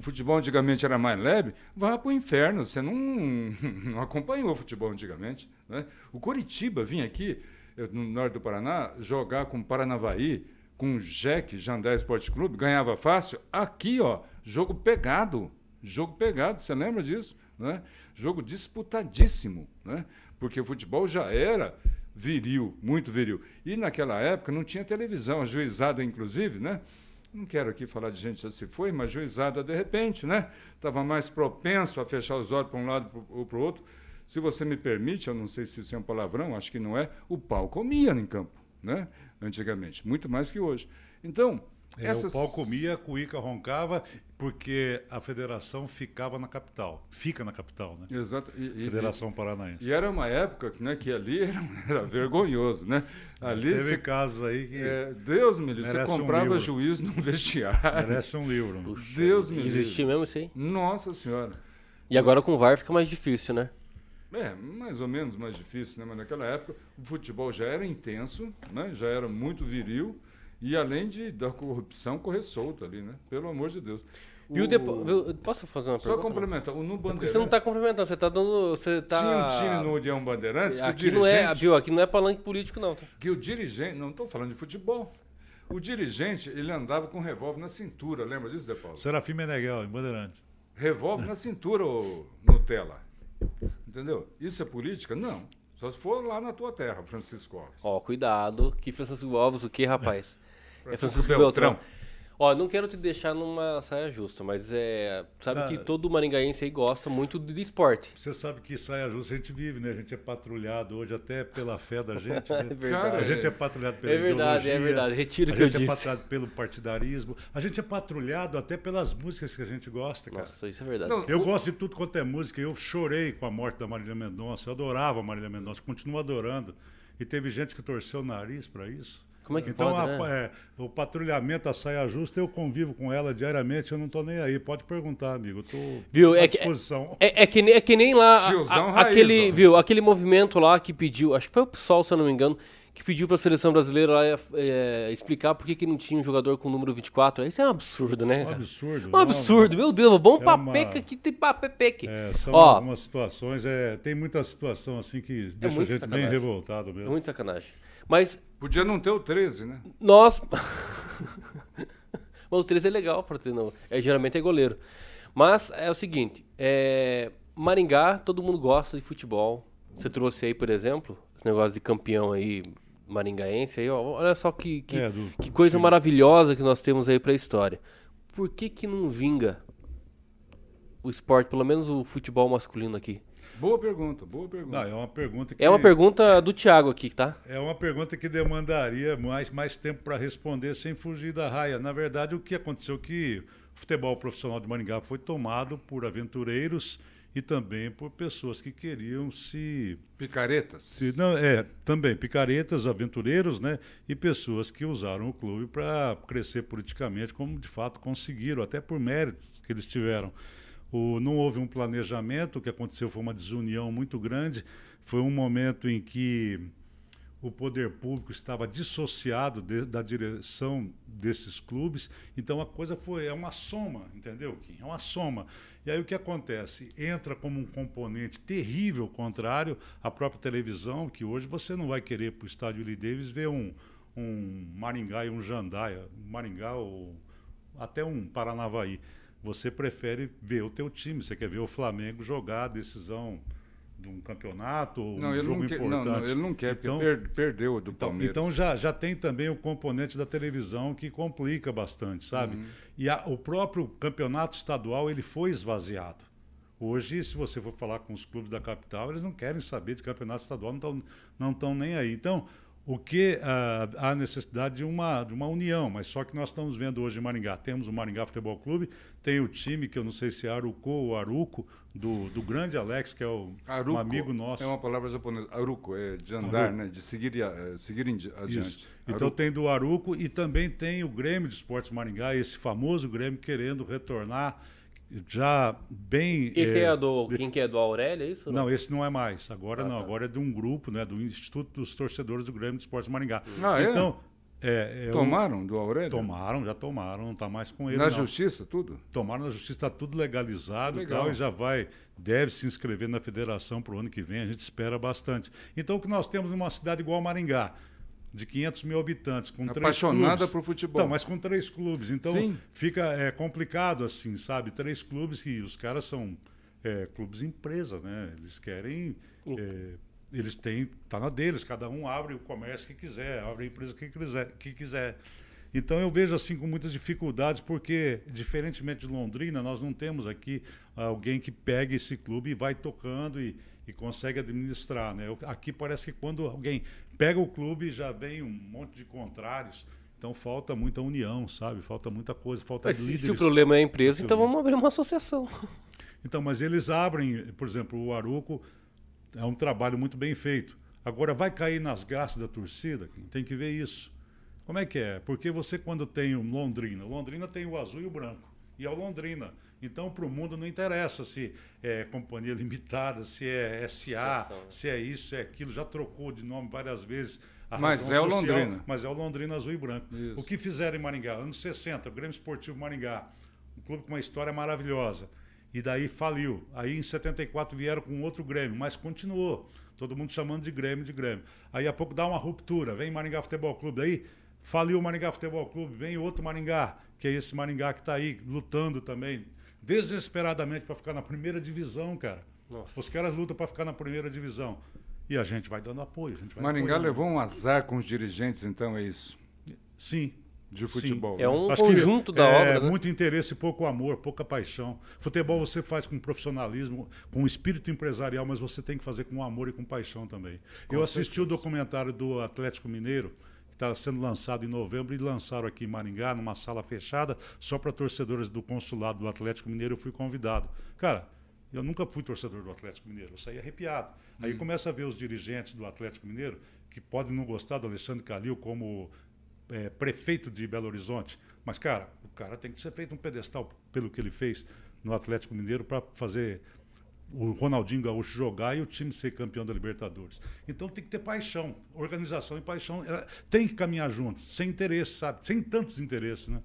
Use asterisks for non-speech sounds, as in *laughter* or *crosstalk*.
o futebol antigamente era mais leve, vá para o inferno. Você não, *laughs* não acompanhou o futebol antigamente. Né? O Coritiba vinha aqui, eh, no norte do Paraná, jogar com o Paranavaí, com o Jeque, Jandé Esporte Clube, ganhava fácil. Aqui, ó, jogo pegado. Jogo pegado, você lembra disso? Né? Jogo disputadíssimo, né? porque o futebol já era viril, muito viril. E naquela época não tinha televisão, ajuizada inclusive, né? Não quero aqui falar de gente que já se foi, mas juizada de repente, né? Estava mais propenso a fechar os olhos para um lado ou para o outro. Se você me permite, eu não sei se isso é um palavrão, acho que não é, o pau comia em campo, né? Antigamente, muito mais que hoje. Então, essas... o pau comia, a cuíca roncava, porque a federação ficava na capital. Fica na capital, né? Exato. E, federação e, Paranaense. E era uma época né, que ali *laughs* era, era vergonhoso, né? Ali Teve você, casos aí que. É, Deus me livre, você comprava um juiz num *laughs* vestiário. Merece um livro. Né? Puxa, Deus me livre. Existia mesmo sim? Nossa Senhora. E agora com o VAR fica mais difícil, né? É, mais ou menos mais difícil, né? Mas naquela época o futebol já era intenso, né? já era muito viril. E além de da corrupção correr solta ali, né? Pelo amor de Deus. Viu, o... posso fazer uma pergunta? Só complementar. O Bandeirantes. você não está complementando, você está dando. Você tá... Tinha um time no União Bandeirantes aqui que o dirigente. Não é, viu, aqui não é palanque político, não. Que o dirigente. Não estou falando de futebol. O dirigente, ele andava com um revólver na cintura, lembra disso, De Serafim Meneghel, em Bandeirantes. Revólver na cintura, ô Nutella. Entendeu? Isso é política? Não. Só se for lá na tua terra, Francisco Alves. Ó, cuidado, que Francisco Alves, o quê, rapaz? Essa Francisco Beltrão. Beltrão. Ó, não quero te deixar numa saia justa, mas é. Sabe ah, que todo maringaense aí gosta muito de esporte. Você sabe que saia justa a gente vive, né? A gente é patrulhado hoje até pela fé da *laughs* gente. É né? é verdade. a gente é patrulhado pela É verdade, é verdade. Retiro o que eu é disse. A gente é patrulhado pelo partidarismo. A gente é patrulhado até pelas músicas que a gente gosta, cara. Nossa, isso é verdade. Não, eu o... gosto de tudo quanto é música. Eu chorei com a morte da Marília Mendonça. Eu adorava a Marília Mendonça. Continuo adorando. E teve gente que torceu o nariz para isso. Como é que então, pode, a, né? é, o patrulhamento, a saia justa, eu convivo com ela diariamente, eu não estou nem aí. Pode perguntar, amigo. Estou viu, à é disposição. Que, é, é, que, é que nem lá. Tiozão a, a, aquele, raiz, viu, aquele movimento lá que pediu, acho que foi o PSOL, se eu não me engano, que pediu para a seleção brasileira lá, é, explicar por que, que não tinha um jogador com o número 24. Isso é um absurdo, né? Um absurdo. Um absurdo, não, meu Deus. Bom é papeca uma... que tem papepeque. É, são Ó, algumas situações, é, tem muita situação assim que é deixa é o gente sacanagem. bem revoltado mesmo. É muito sacanagem. Mas. Podia não ter o 13, né? Nós. *laughs* Mas o 13 é legal para treinar. É, geralmente é goleiro. Mas é o seguinte: é... Maringá, todo mundo gosta de futebol. Você trouxe aí, por exemplo, esse negócio de campeão aí, maringaense. Aí, ó, olha só que, que, é, do... que coisa Sim. maravilhosa que nós temos aí para a história. Por que, que não vinga o esporte, pelo menos o futebol masculino aqui? Boa pergunta, boa pergunta. Não, é uma pergunta que... É uma pergunta do Thiago aqui, tá? É uma pergunta que demandaria mais, mais tempo para responder sem fugir da raia. Na verdade, o que aconteceu é que o futebol profissional de Maringá foi tomado por aventureiros e também por pessoas que queriam se picaretas. Se, não, é, também picaretas, aventureiros, né, e pessoas que usaram o clube para crescer politicamente, como de fato conseguiram, até por méritos que eles tiveram. O, não houve um planejamento, o que aconteceu foi uma desunião muito grande. Foi um momento em que o poder público estava dissociado de, da direção desses clubes. Então a coisa foi é uma soma, entendeu, Kim? É uma soma. E aí o que acontece? Entra como um componente terrível contrário à própria televisão, que hoje você não vai querer para o estádio Lee Davis ver um, um Maringá e um Jandaia, Maringá ou até um Paranavaí você prefere ver o teu time, você quer ver o Flamengo jogar a decisão de um campeonato ou não, um jogo importante. Não, não, ele não quer, então, per, perdeu do então, Palmeiras. Então já, já tem também o componente da televisão que complica bastante, sabe? Uhum. E a, o próprio campeonato estadual ele foi esvaziado. Hoje, se você for falar com os clubes da capital, eles não querem saber de campeonato estadual, não estão não tão nem aí. Então, o que uh, há necessidade de uma, de uma união, mas só que nós estamos vendo hoje em Maringá. Temos o Maringá Futebol Clube, tem o time, que eu não sei se é Aruco ou Aruco, do, do grande Alex, que é o, um amigo nosso. É uma palavra japonesa. Aruco, é de andar, né? de seguir, é, seguir adiante. Isso. Então tem do Aruco e também tem o Grêmio de Esportes Maringá, esse famoso Grêmio querendo retornar já bem. Esse é, é do. De... Quem que é do Aurélia, é isso? Não? não, esse não é mais. Agora ah, não, tá. agora é de um grupo, né? Do Instituto dos Torcedores do Grêmio de Esportes Maringá. Ah, é? então, é? é tomaram do Aurélia? Tomaram, já tomaram, não está mais com ele. Na não. justiça, tudo? Tomaram na justiça, está tudo legalizado e tal, e já vai, deve se inscrever na federação para o ano que vem, a gente espera bastante. Então, o que nós temos numa cidade igual a Maringá? de 500 mil habitantes. Com Apaixonada por futebol. Então, mas com três clubes. Então Sim. fica é, complicado assim, sabe? Três clubes que os caras são é, clubes empresa, né? Eles querem. É, eles têm. Tá na deles, cada um abre o comércio que quiser, abre a empresa que quiser. Que quiser. Então eu vejo assim com muitas dificuldades, porque, diferentemente de Londrina, nós não temos aqui alguém que pegue esse clube e vai tocando e e consegue administrar. Né? Aqui parece que quando alguém pega o clube, já vem um monte de contrários. Então falta muita união, sabe? Falta muita coisa, falta mas líderes. Se o problema é a empresa, então vamos abrir uma associação. *laughs* Então, mas eles abrem, por exemplo, o Aruco é um trabalho muito bem feito. Agora vai cair nas graças da torcida, tem que ver isso. Como é que é? Porque você quando tem o Londrina, Londrina tem o azul e o branco e ao Londrina. Então, para o mundo não interessa se é companhia *laughs* limitada, se é SA, né? se é isso, se é aquilo. Já trocou de nome várias vezes. mas é social, o Londrina. Mas é o Londrina azul e branco. Isso. O que fizeram em Maringá? Anos 60, o Grêmio Esportivo Maringá. Um clube com uma história maravilhosa. E daí faliu. Aí em 74 vieram com outro Grêmio, mas continuou. Todo mundo chamando de Grêmio, de Grêmio. Aí a pouco dá uma ruptura. Vem Maringá Futebol Clube. Daí faliu o Maringá Futebol Clube, vem outro Maringá que é esse Maringá que está aí lutando também desesperadamente para ficar na primeira divisão, cara. Nossa. Os caras lutam para ficar na primeira divisão. E a gente vai dando apoio. Vai Maringá apoiando. levou um azar com os dirigentes, então, é isso? Sim. De futebol. Sim. É né? um Acho conjunto que, da é, obra. É Muito interesse, pouco amor, pouca paixão. Futebol você faz com profissionalismo, com espírito empresarial, mas você tem que fazer com amor e com paixão também. Com Eu certeza. assisti o documentário do Atlético Mineiro, está sendo lançado em novembro e lançaram aqui em Maringá, numa sala fechada, só para torcedores do consulado do Atlético Mineiro. Eu fui convidado. Cara, eu nunca fui torcedor do Atlético Mineiro, eu saí arrepiado. Aí hum. começa a ver os dirigentes do Atlético Mineiro, que podem não gostar do Alexandre Calil como é, prefeito de Belo Horizonte, mas, cara, o cara tem que ser feito um pedestal pelo que ele fez no Atlético Mineiro para fazer o Ronaldinho Gaúcho jogar e o time ser campeão da Libertadores. Então tem que ter paixão, organização e paixão. Tem que caminhar juntos, sem interesse, sabe? Sem tantos interesses, né?